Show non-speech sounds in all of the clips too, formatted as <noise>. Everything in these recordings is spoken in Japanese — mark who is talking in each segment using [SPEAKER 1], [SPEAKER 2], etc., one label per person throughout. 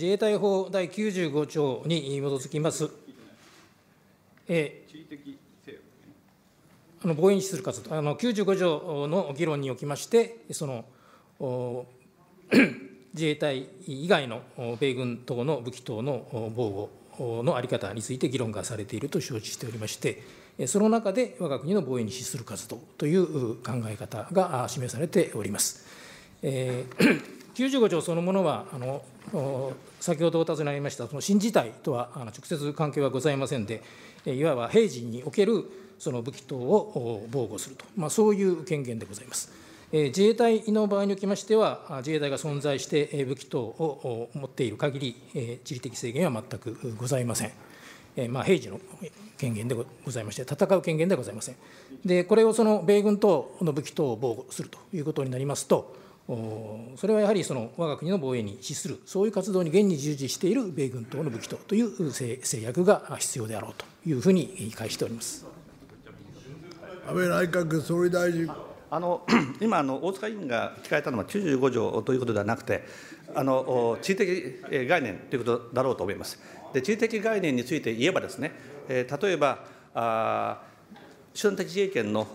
[SPEAKER 1] 自衛隊法第95条に基づきます、えあの防衛に資する活動、あの95条の議論におきまして、その <clears throat> 自衛隊以外の米軍等の武器等の防護の在り方について議論がされていると承知しておりまして、その中で我が国の防衛に資する活動という考え方が示されております。えー95条そのものは、あの先ほどお尋ねありました、その新事態とはあの直接関係はございませんで、いわば平時におけるその武器等を防護すると、まあ、そういう権限でございます。自衛隊の場合におきましては、自衛隊が存在して武器等を持っている限り、地理的制限は全くございません。まあ、平時の権限でございまして、戦う権限ではございません。で、これをその米軍等の武器等を防護するということになりますと、それはやはりその我が国の防衛に資する、そういう活動に現に従事している米軍等の武器等という制約が必要であろうというふうに理解しております安倍内閣総理大臣。あの <clears throat> 今あ
[SPEAKER 2] の、大塚委員が聞かれたのは95条ということではなくて、あの地理的概念ということだろうと思います。で地理的概念について言えばですね、例えば、あ集団的自衛権の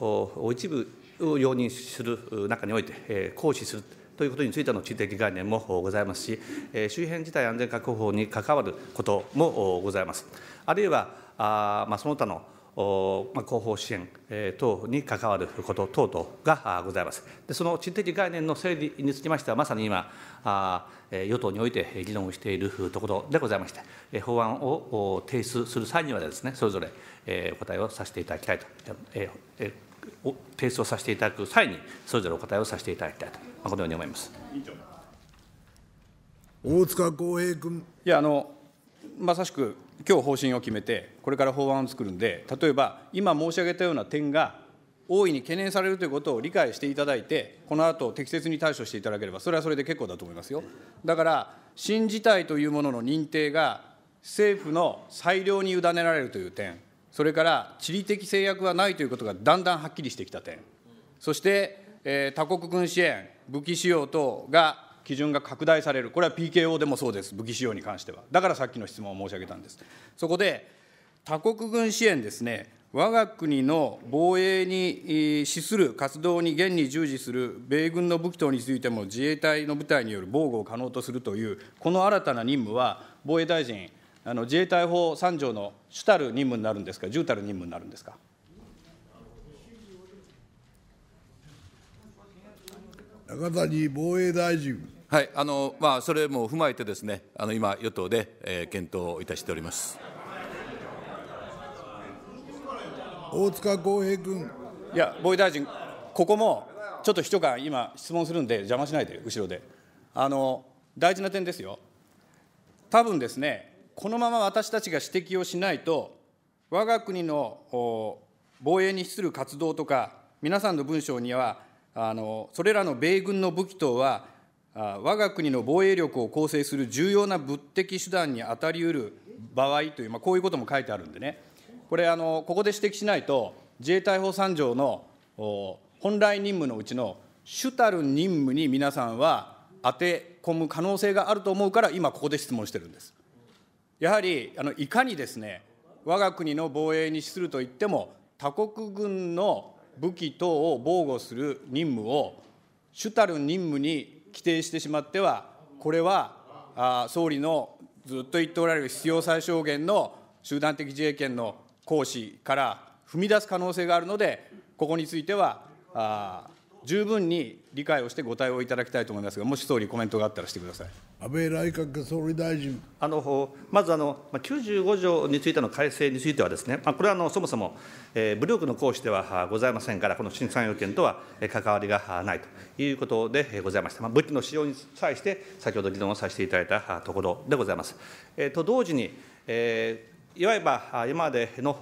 [SPEAKER 2] 一部容認する中において、行使するということについての地理的概念もございますし、周辺自体安全確保法に関わることもございます。あるいは、あまその他のま後方支援等に関わること等々がございます。でその地理的概念の整理につきましては、まさに今、与党において議論をしているところでございまして、法案を提出する際にはです、ね、それぞれお答えをさせていただきたいと、提出をさせていただく際に、それぞれお答えをさせていただきたいと、このように思います
[SPEAKER 3] 大塚康平君。いやあのまさしく今日方針を決めて、これから法案を作るんで、例えば今申し上げたような点が大いに懸念されるということを理解していただいて、この後適切に対処していただければ、それはそれで結構だと思いますよ。だから、新事態というものの認定が、政府の裁量に委ねられるという点、それから地理的制約はないということがだんだんはっきりしてきた点、そして、えー、他国軍支援、武器使用等が基準が拡大される、これは PKO でもそうです、武器使用に関しては。だからさっきの質問を申し上げたんです。そこで、他国軍支援ですね、我が国の防衛に資する活動に現に従事する米軍の武器等についても、自衛隊の部隊による防護を可能とするという、この新たな任務は、防衛大臣、あの自衛隊法3条の主たる任務になるんですか、重たる任務になるんですか。中谷防衛大臣。はいあのまあ、それも踏まえてです、ね、あの今、与党で、えー、検討いたしております。大塚康平君。いや、防衛大臣、ここもちょっと秘書官、今、質問するんで、邪魔しないで、後ろで。あの大事な点ですよ。多分ですね、このまま私たちが指摘をしないと、我が国の防衛に資する活動とか、皆さんの文章には、あのそれらの米軍の武器等は、我が国の防衛力を構成する重要な物的手段に当たりうる場合という、まあ、こういうことも書いてあるんでね、これあの、ここで指摘しないと、自衛隊法3条の本来任務のうちの主たる任務に皆さんは当て込む可能性があると思うから、今、ここで質問してるんです。やはりあのいかにですね、我が国の防衛に資するといっても、他国軍の武器等を防護する任務を主たる任務に規定してしまっては、これはあ総理のずっと言っておられる必要最小限の集団的自衛権の行使から踏み出す可能性があるので、ここについては、あ十分に
[SPEAKER 2] 理解をしてご対応いただきたいと思いますが、もし総理、コメントがあったらしてください
[SPEAKER 3] 安倍内閣総理大
[SPEAKER 2] 臣。あのまずあの、95条についての改正についてはです、ね、これはあのそもそも、えー、武力の行使ではございませんから、この審査要件とは関わりがないということでございました、まあ、武器の使用に際して、先ほど議論をさせていただいたところでございます。えー、と同時に、えーいわば今までの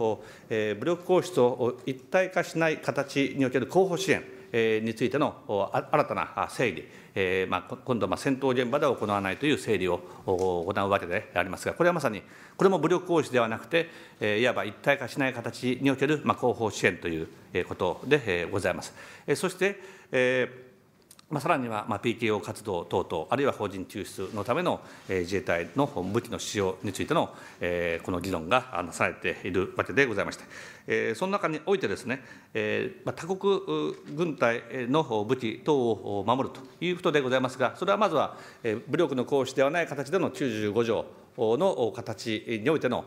[SPEAKER 2] 武力行使と一体化しない形における後方支援についての新たな整理、まあ、今度は戦闘現場では行わないという整理を行うわけでありますが、これはまさに、これも武力行使ではなくて、いわば一体化しない形における後方支援ということでございます。そしてまあ、さらには、まあ、PKO 活動等々、あるいは法人抽出のための、え自衛隊の武器の使用についての、えこの議論がなされているわけでございまして、えその中においてですね、えまあ、他国軍隊の武器等を守るということでございますが、それはまずは、え武力の行使ではない形での95条の形においての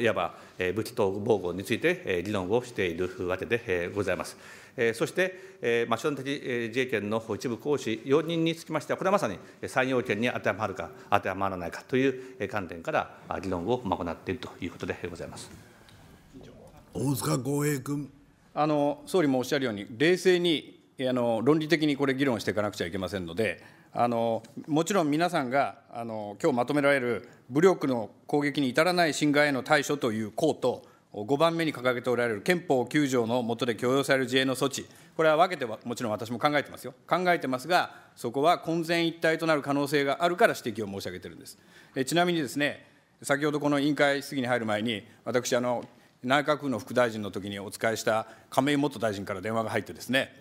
[SPEAKER 2] いわば武器等防護について議論をしているわけでございます。そして、マシ的自衛権の一部行使容認につきましては、これはまさに3要件に当てはまるか、当てはまらないかという観点から議論を行っているということでございます
[SPEAKER 3] 大塚康平君。
[SPEAKER 2] あの総理もおっしゃるように、冷静にあの
[SPEAKER 3] 論理的にこれ、議論していかなくちゃいけませんので、あのもちろん皆さんがあの今日まとめられる武力の攻撃に至らない侵害への対処という項と、5番目に掲げておられる憲法9条の下で許容される自衛の措置、これは分けてもちろん私も考えてますよ、考えてますが、そこは混然一体となる可能性があるから指摘を申し上げてるんです。えちなみにですね、先ほどこの委員会質疑に入る前に、私あの、内閣府の副大臣の時にお使いした亀井元大臣から電話が入ってですね、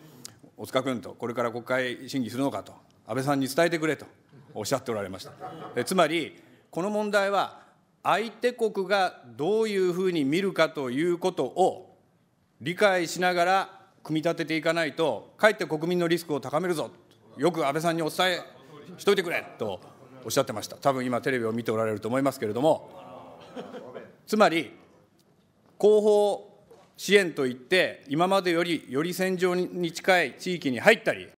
[SPEAKER 3] お塚君と、これから国会審議するのかと、安倍さんに伝えてくれとおっしゃっておられました。えつまりこの問題は相手国がどういうふうに見るかということを理解しながら組み立てていかないと、かえって国民のリスクを高めるぞ、よく安倍さんにお伝えしといてくれとおっしゃってました、多分今、テレビを見ておられると思いますけれども、つまり、後方支援といって、今までよりより戦場に近い地域に入ったり、